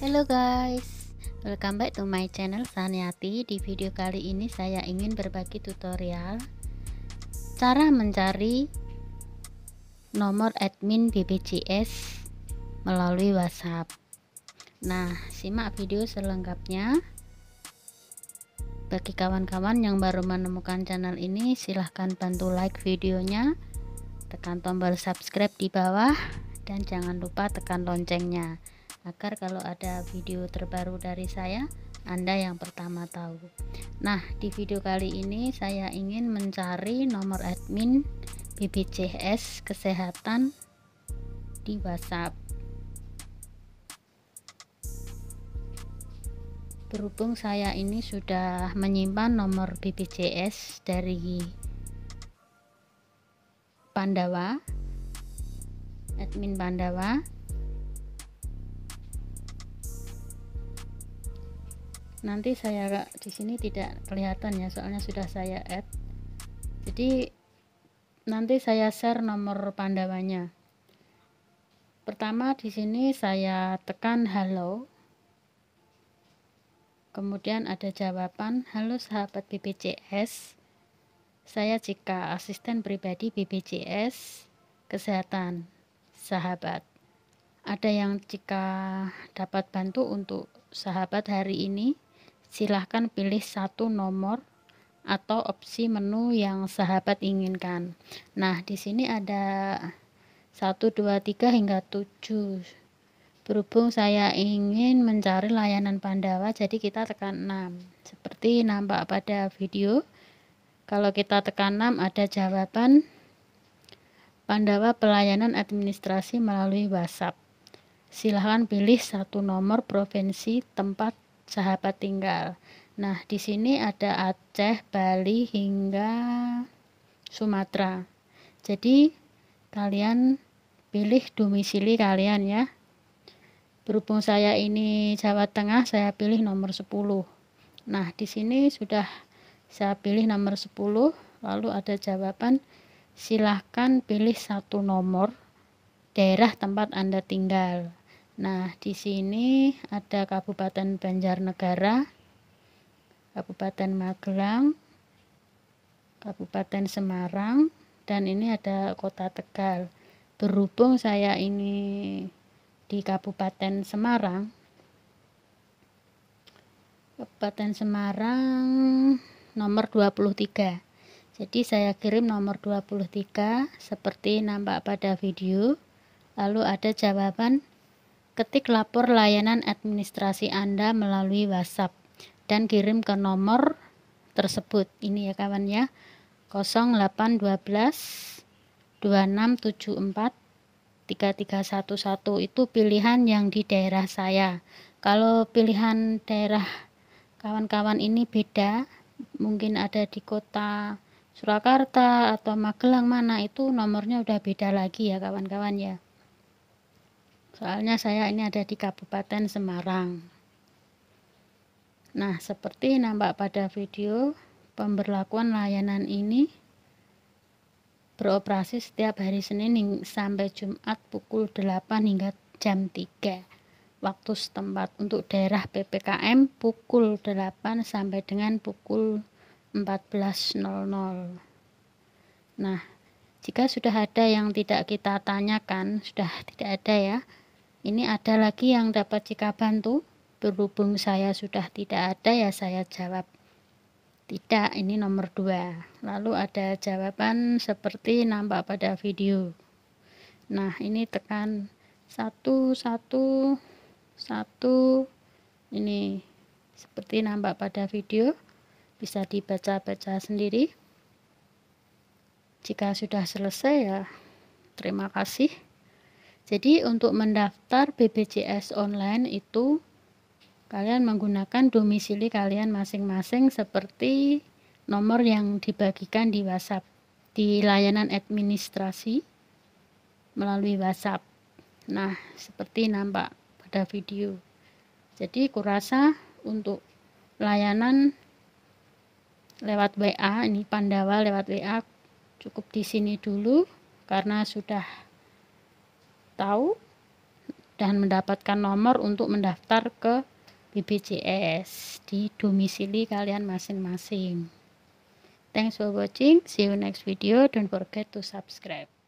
Hello guys, welcome back to my channel Saniati. Di video kali ini saya ingin berbagi tutorial cara mencari nomor admin BPJS melalui WhatsApp. Nah, simak video selengkapnya. Bagi kawan-kawan yang baru menemukan channel ini, silahkan bantu like videonya, tekan tombol subscribe di bawah, dan jangan lupa tekan loncengnya agar kalau ada video terbaru dari saya anda yang pertama tahu nah di video kali ini saya ingin mencari nomor admin BPJS kesehatan di WhatsApp berhubung saya ini sudah menyimpan nomor BPJS dari Pandawa admin Pandawa nanti saya di sini tidak kelihatan ya soalnya sudah saya add jadi nanti saya share nomor pandawanya pertama di sini saya tekan halo kemudian ada jawaban halo sahabat BPJS saya jika asisten pribadi BPJS kesehatan sahabat ada yang jika dapat bantu untuk sahabat hari ini silahkan pilih satu nomor atau opsi menu yang sahabat inginkan. Nah, di sini ada 1, 2, 3 hingga 7. Berhubung saya ingin mencari layanan Pandawa, jadi kita tekan 6. Seperti nampak pada video, kalau kita tekan 6 ada jawaban Pandawa pelayanan administrasi melalui WhatsApp. Silahkan pilih satu nomor provinsi tempat sahabat tinggal. Nah, di sini ada Aceh, Bali hingga Sumatera. Jadi kalian pilih domisili kalian ya. Berhubung saya ini Jawa Tengah, saya pilih nomor 10. Nah, di sini sudah saya pilih nomor 10, lalu ada jawaban silahkan pilih satu nomor daerah tempat Anda tinggal. Nah, di sini ada Kabupaten Banjarnegara, Kabupaten Magelang, Kabupaten Semarang, dan ini ada Kota Tegal. Berhubung saya ini di Kabupaten Semarang, Kabupaten Semarang nomor 23. Jadi saya kirim nomor 23 seperti nampak pada video. Lalu ada jawaban Ketik lapor layanan administrasi Anda melalui WhatsApp dan kirim ke nomor tersebut. Ini ya kawan ya. 0812 2674 3311 itu pilihan yang di daerah saya. Kalau pilihan daerah kawan-kawan ini beda, mungkin ada di kota Surakarta atau Magelang mana itu nomornya udah beda lagi ya kawan-kawan ya soalnya saya ini ada di Kabupaten Semarang nah seperti nampak pada video pemberlakuan layanan ini beroperasi setiap hari Senin sampai Jumat pukul 8 hingga jam 3 waktu setempat untuk daerah PPKM pukul 8 sampai dengan pukul 14.00. Nah, jika sudah ada yang tidak kita tanyakan, sudah tidak ada ya. Ini ada lagi yang dapat jika bantu? Berhubung saya sudah tidak ada ya saya jawab. Tidak, ini nomor dua. Lalu ada jawaban seperti nampak pada video. Nah, ini tekan satu satu satu ini seperti nampak pada video bisa dibaca-baca sendiri jika sudah selesai ya terima kasih jadi untuk mendaftar BPJS online itu kalian menggunakan domisili kalian masing-masing seperti nomor yang dibagikan di WhatsApp di layanan administrasi melalui WhatsApp. Nah, seperti nampak pada video. Jadi kurasa untuk layanan lewat WA ini Pandawa lewat WA cukup di sini dulu karena sudah tahu dan mendapatkan nomor untuk mendaftar ke BPJS di domisili kalian masing-masing. Thanks for watching. See you next video. Don't forget to subscribe.